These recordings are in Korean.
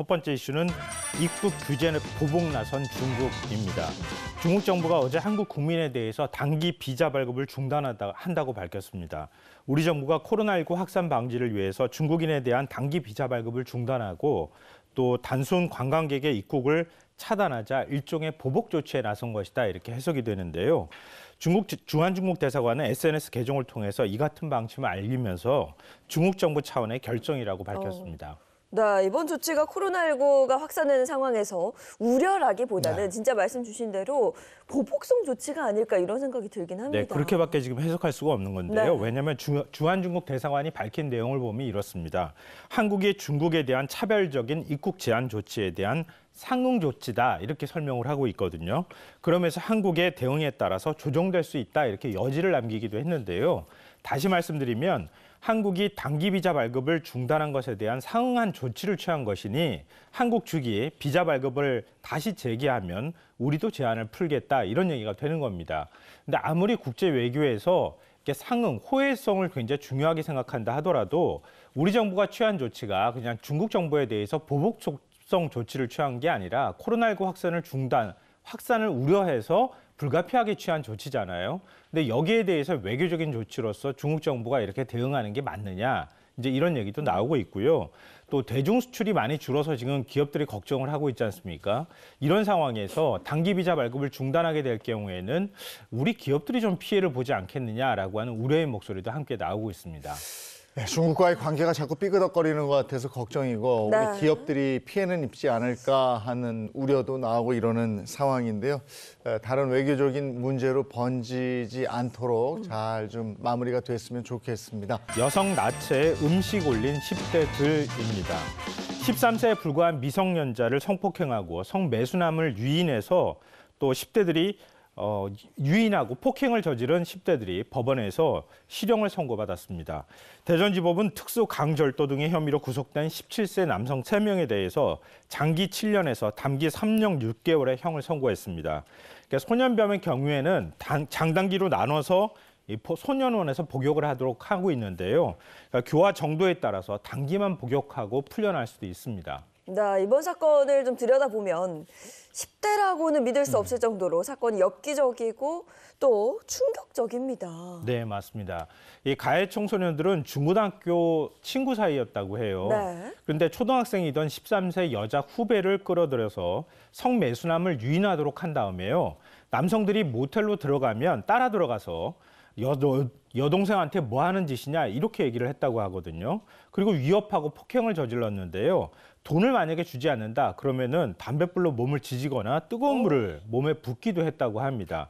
첫 번째 이슈는 입국 규제는 보복 나선 중국입니다. 중국 정부가 어제 한국 국민에 대해서 단기 비자 발급을 중단한다고 밝혔습니다. 우리 정부가 코로나19 확산 방지를 위해서 중국인에 대한 단기 비자 발급을 중단하고 또 단순 관광객의 입국을 차단하자 일종의 보복 조치에 나선 것이다 이렇게 해석이 되는데요. 중국 중앙중국 대사관은 SNS 계정을 통해서 이 같은 방침을 알리면서 중국 정부 차원의 결정이라고 밝혔습니다. 어. 네, 이번 조치가 코로나19가 확산되는 상황에서 우려라기보다는 네. 진짜 말씀 주신 대로 보복성 조치가 아닐까 이런 생각이 들긴 네, 합니다. 네, 그렇게밖에 지금 해석할 수가 없는 건데요. 네. 왜냐하면 주, 주한중국 대사관이 밝힌 내용을 보면 이렇습니다. 한국이 중국에 대한 차별적인 입국 제한 조치에 대한 상응 조치다 이렇게 설명을 하고 있거든요. 그러면서 한국의 대응에 따라서 조정될 수 있다 이렇게 여지를 남기기도 했는데요. 다시 말씀드리면 한국이 단기 비자 발급을 중단한 것에 대한 상응한 조치를 취한 것이니 한국 측이 비자 발급을 다시 재개하면 우리도 제한을 풀겠다 이런 얘기가 되는 겁니다. 근데 아무리 국제 외교에서 상응, 호혜성을 굉장히 중요하게 생각한다 하더라도 우리 정부가 취한 조치가 그냥 중국 정부에 대해서 보복성 적 조치를 취한 게 아니라 코로나19 확산을 중단, 확산을 우려해서 불가피하게 취한 조치잖아요. 근데 여기에 대해서 외교적인 조치로서 중국 정부가 이렇게 대응하는 게 맞느냐. 이제 이런 얘기도 나오고 있고요. 또 대중 수출이 많이 줄어서 지금 기업들이 걱정을 하고 있지 않습니까? 이런 상황에서 단기 비자 발급을 중단하게 될 경우에는 우리 기업들이 좀 피해를 보지 않겠느냐라고 하는 우려의 목소리도 함께 나오고 있습니다. 네, 중국과의 관계가 자꾸 삐그덕거리는 것 같아서 걱정이고 네. 우리 기업들이 피해는 입지 않을까 하는 우려도 나오고 이러는 상황인데요. 다른 외교적인 문제로 번지지 않도록 잘 좀 마무리가 됐으면 좋겠습니다. 여성 나체에 음식 올린 10대들입니다. 13세에 불과한 미성년자를 성폭행하고 성매수남을 유인해서 또 10대들이 어, 유인하고 폭행을 저지른 10대들이 법원에서 실형을 선고받았습니다. 대전지법은 특수 강절도 등의 혐의로 구속된 17세 남성 3명에 대해서 장기 7년에서 단기 3년 6개월의 형을 선고했습니다. 그러니까 소년병의 경우에는 당, 장단기로 나눠서 이 소년원에서 복역을 하도록 하고 있는데요. 그러니까 교화 정도에 따라서 단기만 복역하고 풀려날 수도 있습니다. 네, 이번 사건을 좀 들여다보면 10대라고는 믿을 수 없을 정도로 사건이 엽기적이고 또 충격적입니다. 네, 맞습니다. 이 가해 청소년들은 중고등학교 친구 사이였다고 해요. 네. 그런데 초등학생이던 13세 여자 후배를 끌어들여서 성매수남을 유인하도록 한 다음에요. 남성들이 모텔로 들어가면 따라 들어가서 여, 여동생한테 뭐 하는 짓이냐 이렇게 얘기를 했다고 하거든요. 그리고 위협하고 폭행을 저질렀는데요. 돈을 만약에 주지 않는다 그러면은 담뱃불로 몸을 지지거나 뜨거운 어. 물을 몸에 붓기도 했다고 합니다.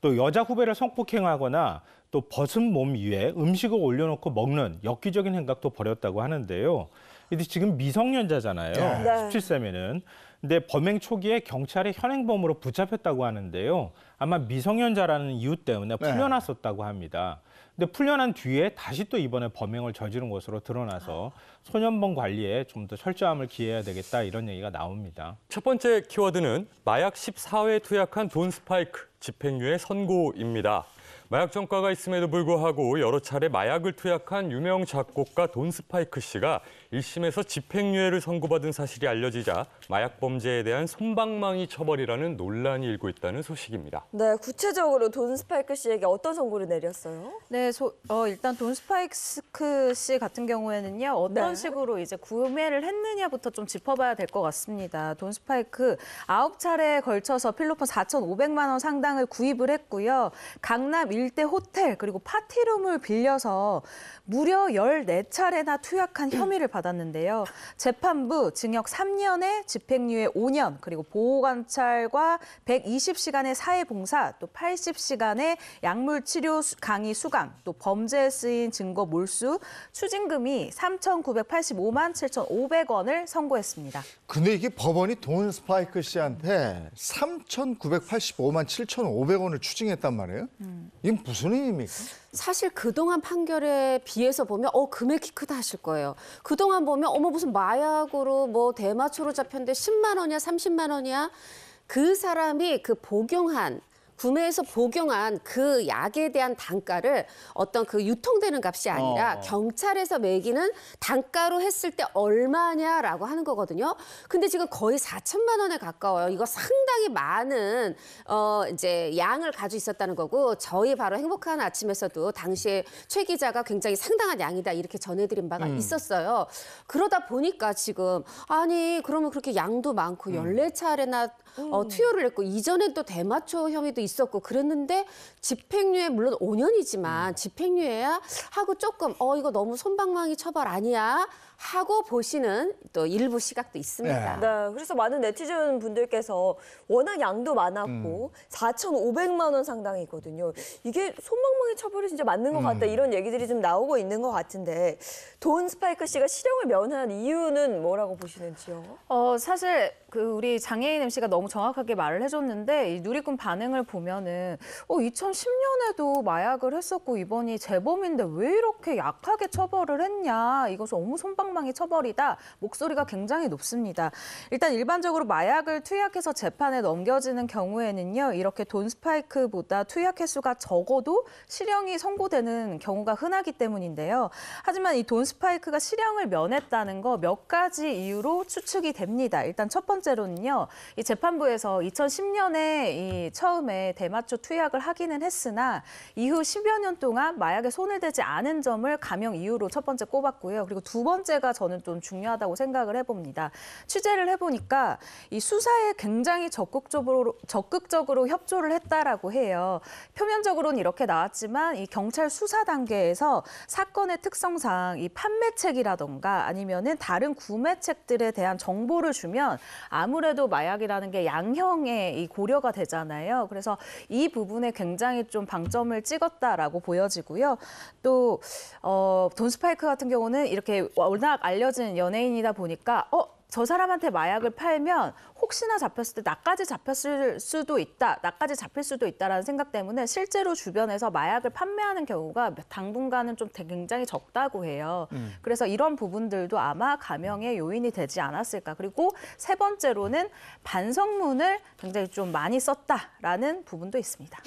또 여자 후배를 성폭행하거나 또 벗은 몸 위에 음식을 올려놓고 먹는 역기적인 행각도 벌였다고 하는데요. 이데 지금 미성년자잖아요. 네. 17세면은. 근데 범행 초기에 경찰에 현행범으로 붙잡혔다고 하는데요. 아마 미성년자라는 이유 때문에 네. 풀려났었다고 합니다. 근데 풀려난 뒤에 다시 또 이번에 범행을 저지른 것으로 드러나서 소년범 관리에 좀 더 철저함을 기해야 되겠다 이런 얘기가 나옵니다. 첫 번째 키워드는 마약 14회 투약한 돈 스파이크 집행유예 선고입니다. 마약 전과가 있음에도 불구하고 여러 차례 마약을 투약한 유명 작곡가 돈 스파이크 씨가 1심에서 집행유예를 선고받은 사실이 알려지자 마약 범죄에 대한 손방망이 처벌이라는 논란이 일고 있다는 소식입니다. 네, 구체적으로 돈 스파이크 씨에게 어떤 선고를 내렸어요? 네, 소, 어, 일단 돈 스파이크 씨 같은 경우에는요. 어떤 네. 식으로 이제 구매를 했느냐부터 좀 짚어봐야 될 것 같습니다. 돈 스파이크 9차례에 걸쳐서 필로폰 4,500만 원 상당을 구입을 했고요. 강남 일대 호텔 그리고 파티룸을 빌려서 무려 14차례나 투약한 혐의를 받았습니다. 받았는데요. 재판부 징역 3년에 집행유예 5년, 그리고 보호관찰과 120시간의 사회봉사, 또 80시간의 약물치료 강의 수강, 또 범죄에 쓰인 증거 몰수, 추징금이 3,985만 7,500원을 선고했습니다. 근데 이게 법원이 돈 스파이크 씨한테 3,985만 7,500원을 추징했단 말이에요? 음. 이건 무슨 의미입니까? 사실 그동안 판결에 비해서 보면 어 금액이 크다 하실 거예요. 그동안 보면 어머 무슨 마약으로 뭐 대마초로 잡혔는데 10만 원이야 30만 원이야 그 사람이 그 복용한 구매해서 복용한 그 약에 대한 단가를 어떤 그 유통되는 값이 아니라 어. 경찰에서 매기는 단가로 했을 때 얼마냐라고 하는 거거든요. 근데 지금 거의 4천만 원에 가까워요. 이거 상 상당히 많은 어 이제 양을 가지고 있었다는 거고 저희 바로 행복한 아침에서도 당시에 최 기자가 굉장히 상당한 양이다 이렇게 전해드린 바가 음. 있었어요. 그러다 보니까 지금 아니 그러면 그렇게 양도 많고 음. 열네 차례나 어, 음. 어, 투여를 했고 이전엔 또 대마초 혐의도 있었고 그랬는데 집행유예 물론 5년이지만 음. 집행유예야 하고 조금 어 이거 너무 손방망이 처벌 아니야 하고 보시는 또 일부 시각도 있습니다. 네. 네 그래서 많은 네티즌 분들께서 워낙 양도 많았고 음. 4,500만 원 상당이거든요. 이게 손방망이 처벌이 진짜 맞는 것 음. 같다 이런 얘기들이 좀 나오고 있는 것 같은데 돈 스파이크 씨가 실형을 면한 이유는 뭐라고 보시는지요? 어 사실 그 우리 장애인 MC가 너무 정확하게 말을 해줬는데 이 누리꾼 반응을 보면은 어 2010년에도 마약을 했었고 이번이 재범인데 왜 이렇게 약하게 처벌을 했냐 이것은 너무 손방망이 처벌이다 목소리가 굉장히 높습니다. 일단 일반적으로 마약을 투약해서 재판에 넘겨지는 경우에는요 이렇게 돈 스파이크보다 투약 횟수가 적어도 실형이 선고되는 경우가 흔하기 때문인데요. 하지만 이 돈 스파이크가 실형을 면했다는 거 몇 가지 이유로 추측이 됩니다. 일단 첫 번째 번째로는요. 이 재판부에서 2010년에 이 처음에 대마초 투약을 하기는 했으나 이후 10여 년 동안 마약에 손을 대지 않은 점을 감형 이유로 첫 번째 꼽았고요. 그리고 두 번째가 저는 좀 중요하다고 생각을 해봅니다. 취재를 해보니까 이 수사에 굉장히 적극적으로 적극적으로 협조를 했다라고 해요. 표면적으로는 이렇게 나왔지만 이 경찰 수사 단계에서 사건의 특성상 이 판매책이라던가 아니면은 다른 구매책들에 대한 정보를 주면 아무래도 마약이라는 게 양형의 고려가 되잖아요. 그래서 이 부분에 굉장히 좀 방점을 찍었다라고 보여지고요. 또 어, 돈 스파이크 같은 경우는 이렇게 워낙 알려진 연예인이다 보니까 어저 사람한테 마약을 팔면 혹시나 잡혔을 때 나까지 잡혔을 수도 있다, 나까지 잡힐 수도 있다라는 생각 때문에 실제로 주변에서 마약을 판매하는 경우가 당분간은 좀 굉장히 적다고 해요. 음. 그래서 이런 부분들도 아마 감형의 요인이 되지 않았을까. 그리고 세 번째로는 반성문을 굉장히 좀 많이 썼다라는 부분도 있습니다.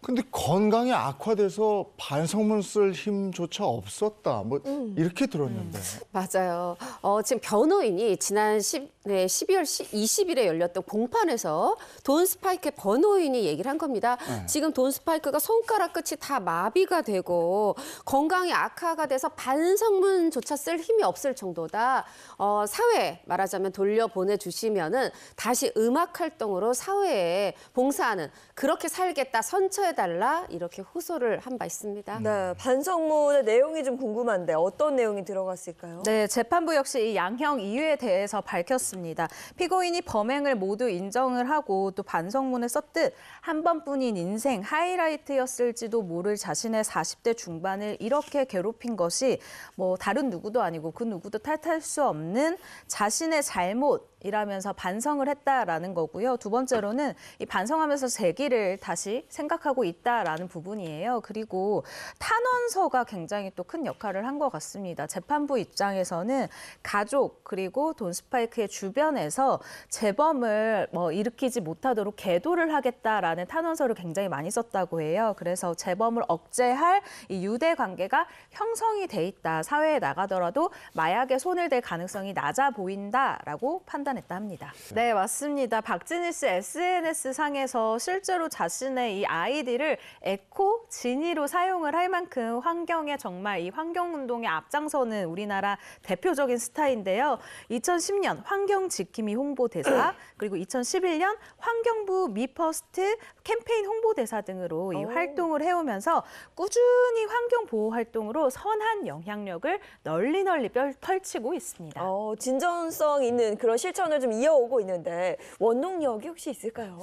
근데 건강이 악화돼서 반성문 쓸 힘조차 없었다. 뭐 음. 이렇게 들었는데. 음. 맞아요. 어, 지금 변호인이 지난 10, 네, 12월 20일에 열렸던 공판에서 돈 스파이크의 변호인이 얘기를 한 겁니다. 네. 지금 돈 스파이크가 손가락 끝이 다 마비가 되고 건강이 악화가 돼서 반성문조차 쓸 힘이 없을 정도다. 어, 사회 말하자면 돌려보내 주시면은 다시 음악 활동으로 사회에 봉사하는 그렇게 살겠다 선처 해달라 이렇게 호소를 한 바 있습니다. 네, 반성문의 내용이 좀 궁금한데 어떤 내용이 들어갔을까요? 네, 재판부 역시 이 양형 이유에 대해서 밝혔습니다. 피고인이 범행을 모두 인정을 하고 또 반성문에 썼듯 한 번뿐인 인생 하이라이트였을지도 모를 자신의 40대 중반을 이렇게 괴롭힌 것이 뭐 다른 누구도 아니고 그 누구도 탓할 수 없는 자신의 잘못 이라면서 반성을 했다라는 거고요. 두 번째로는 이 반성하면서 제기를 다시 생각하고 하고 있다라는 부분이에요. 그리고 탄원서가 굉장히 또 큰 역할을 한 것 같습니다. 재판부 입장에서는 가족 그리고 돈 스파이크의 주변에서 재범을 뭐 일으키지 못하도록 계도를 하겠다라는 탄원서를 굉장히 많이 썼다고 해요. 그래서 재범을 억제할 이 유대 관계가 형성이 돼 있다. 사회에 나가더라도 마약에 손을 댈 가능성이 낮아 보인다라고 판단했다 합니다. 네, 맞습니다. 박진희 씨 SNS 상에서 실제로 자신의 이 아이디 LED를 에코 진니로 사용을 할 만큼 환경에 정말 이 환경 운동에 앞장서는 우리나라 대표적인 스타인데요. 2010년 환경 지킴이 홍보대사 그리고 2011년 환경부 미퍼스트 캠페인 홍보대사 등으로 이 활동을 해오면서 꾸준히 환경 보호 활동으로 선한 영향력을 널리 널리 펼치고 있습니다. 어, 진정성 있는 그런 실천을 좀 이어오고 있는데 원동력이 혹시 있을까요?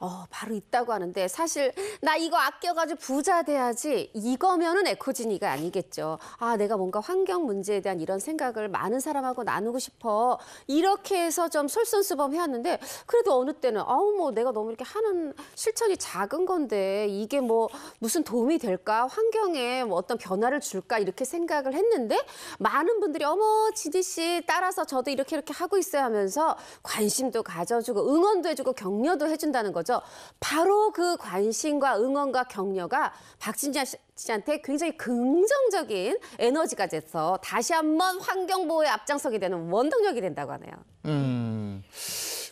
어, 바로 있다고 하는데 사실 나나 이거 아껴가지고 부자 돼야지 이거면은 에코지니가 아니겠죠. 아 내가 뭔가 환경 문제에 대한 이런 생각을 많은 사람하고 나누고 싶어 이렇게 해서 좀 솔선수범해왔는데 그래도 어느 때는 어우뭐 내가 너무 이렇게 하는 실천이 작은 건데 이게 뭐 무슨 도움이 될까 환경에 뭐 어떤 변화를 줄까 이렇게 생각을 했는데 많은 분들이 어머 지디 씨 따라서 저도 이렇게 이렇게 하고 있어야 하면서 관심도 가져주고 응원도 해주고 격려도 해준다는 거죠. 바로 그 관심과 응원과 격려가 박진자 씨한테 굉장히 긍정적인 에너지가 돼서 다시 한번 환경보호에 앞장서게 되는 원동력이 된다고 하네요. 음.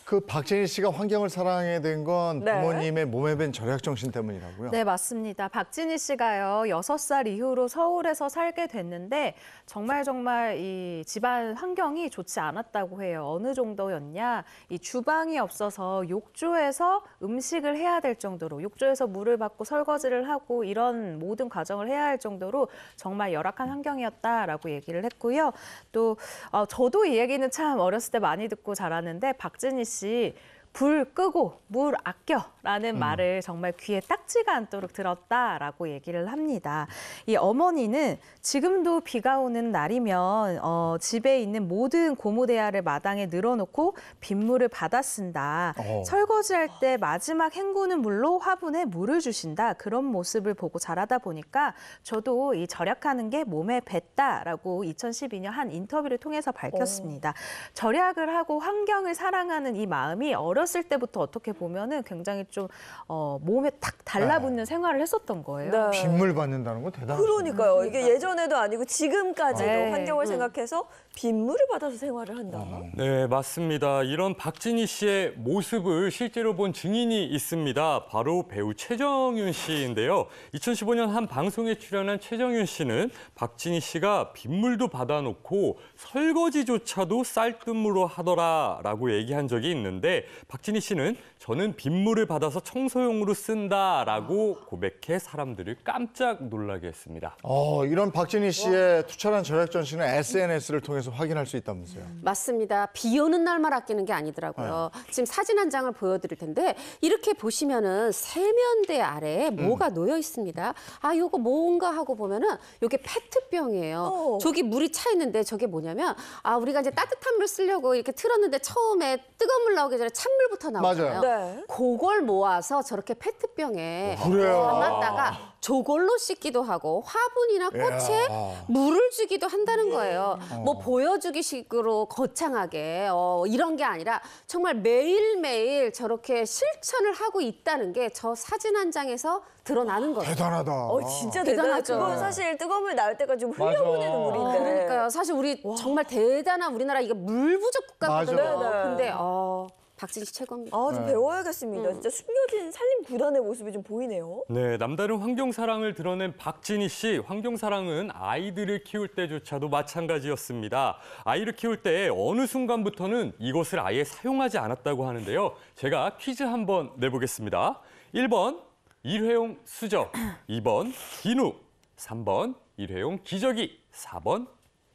그 박진희 씨가 환경을 사랑하게 된건 네. 부모님의 몸에 밴 절약 정신 때문이라고요? 네, 맞습니다. 박진희 씨가요, 여섯 살 이후로 서울에서 살게 됐는데 정말 정말 이 집안 환경이 좋지 않았다고 해요. 어느 정도였냐? 이 주방이 없어서 욕조에서 음식을 해야 될 정도로 욕조에서 물을 받고 설거지를 하고 이런 모든 과정을 해야 할 정도로 정말 열악한 환경이었다라고 얘기를 했고요. 또 어, 저도 이 얘기는 참 어렸을 때 많이 듣고 자랐는데 박진희 씨 없이 불 끄고 물 아껴라는 음. 말을 정말 귀에 딱지가 않도록 들었다라고 얘기를 합니다. 이 어머니는 지금도 비가 오는 날이면 어, 집에 있는 모든 고무대야를 마당에 늘어놓고 빗물을 받아 쓴다. 어. 설거지할 때 마지막 헹구는 물로 화분에 물을 주신다. 그런 모습을 보고 자라다 보니까 저도 이 절약하는 게 몸에 뱄다라고 2012년 한 인터뷰를 통해서 밝혔습니다. 어. 절약을 하고 환경을 사랑하는 이 마음이 어렸 어렸을 때부터 어떻게 보면은 굉장히 좀 어, 몸에 탁 달라붙는 네. 생활을 했었던 거예요. 네. 빗물 받는다는 건 대단한. 그러니까요. 이게 그러니까. 예전에도 아니고 지금까지도 네. 환경을 음. 생각해서 빗물을 받아서 생활을 한다. 음. 음. 네, 맞습니다. 이런 박진희 씨의 모습을 실제로 본 증인이 있습니다. 바로 배우 최정윤 씨인데요. 2015년 한 방송에 출연한 최정윤 씨는 박진희 씨가 빗물도 받아놓고 설거지조차도 쌀뜨물로 하더라라고 얘기한 적이 있는데 박 박진희 씨는 저는 빗물을 받아서 청소용으로 쓴다라고 고백해 사람들을 깜짝 놀라게 했습니다. 어, 이런 박진희 씨의 투철한 절약 전시는 SNS를 통해서 확인할 수 있다면서요. 맞습니다. 비 오는 날만 아끼는 게 아니더라고요. 네. 지금 사진 한 장을 보여드릴 텐데 이렇게 보시면은 세면대 아래에 뭐가 음. 놓여 있습니다. 아, 요거 뭔가 하고 보면은 요게 페트병이에요. 어. 저기 물이 차 있는데 저게 뭐냐면 아, 우리가 이제 따뜻한 물 쓰려고 이렇게 틀었는데 처음에 뜨거운 물 나오기 전에 찬물부터 나오잖아요. 맞아요. 네. 그걸 모아서 저렇게 페트병에 어, 그래요? 담았다가 아. 저걸로 씻기도 하고 화분이나 꽃에 야. 물을 주기도 한다는 거예요. 어. 뭐 보여주기식으로 거창하게 어, 이런 게 아니라 정말 매일매일 저렇게 실천을 하고 있다는 게 저 사진 한 장에서 드러나는 거예요. 대단하다. 어, 진짜 대단하죠. 대하죠 그건 사실 뜨거운 물 나올 때까지 흘려보내는 맞아. 물인데. 어, 그러니까요. 사실 우리 정말 대단한 우리나라 이게 물 부족 국가거든요. 맞아. 네, 네. 근데 어. 박진수 최고입니다. 아, 좀 네. 배워야겠습니다. 음. 진짜 숨겨진 살림 구단의 모습이 좀 보이네요. 네, 남다른 환경 사랑을 드러낸 박진희 씨. 환경 사랑은 아이들을 키울 때조차도 마찬가지였습니다. 아이를 키울 때 어느 순간부터는 이것을 아예 사용하지 않았다고 하는데요. 제가 퀴즈 한번 내보겠습니다. 1번 일회용 수저, 2번 비누, 3번 일회용 기저귀, 4번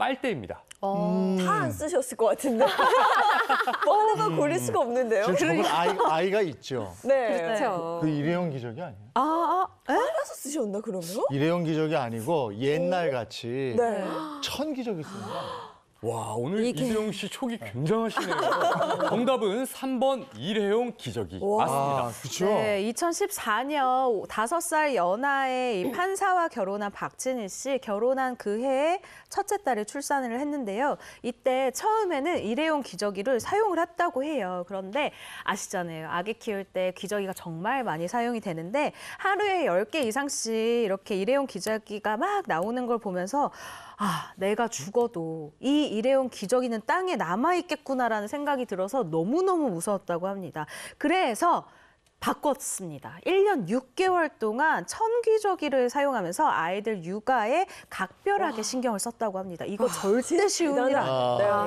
빨대입니다. 어. 음. 다안 쓰셨을 것 같은데. 뭐 하나가 고릴 수가 없는데요. 지금 아이, 그러니까. 아이가 있죠. 네. 그렇죠. 그 일회용 기저귀 아니에요? 아, 아, 에? 따서 쓰셨나 그러면? 일회용 기저귀 아니고 옛날 같이 네. 천 기저귀 쓰는 거야. 와 오늘 이게... 이재용 씨 촉이 굉장하시네요. 정답은 3번 일회용 기저귀 와, 맞습니다. 그렇죠. 네, 2014년 5살 연하의 판사와 결혼한 박진희 씨 결혼한 그 해에 첫째 딸을 출산을 했는데요. 이때 처음에는 일회용 기저귀를 사용을 했다고 해요. 그런데 아시잖아요. 아기 키울 때 기저귀가 정말 많이 사용이 되는데 하루에 10개 이상씩 이렇게 일회용 기저귀가 막 나오는 걸 보면서 아, 내가 죽어도 이 일회용 기저귀는 땅에 남아있겠구나라는 생각이 들어서 너무너무 무서웠다고 합니다. 그래서 바꿨습니다. 1년 6개월 동안 천기저귀를 사용하면서 아이들 육아에 각별하게 신경을 썼다고 합니다. 이거 절대 쉬운 일아니다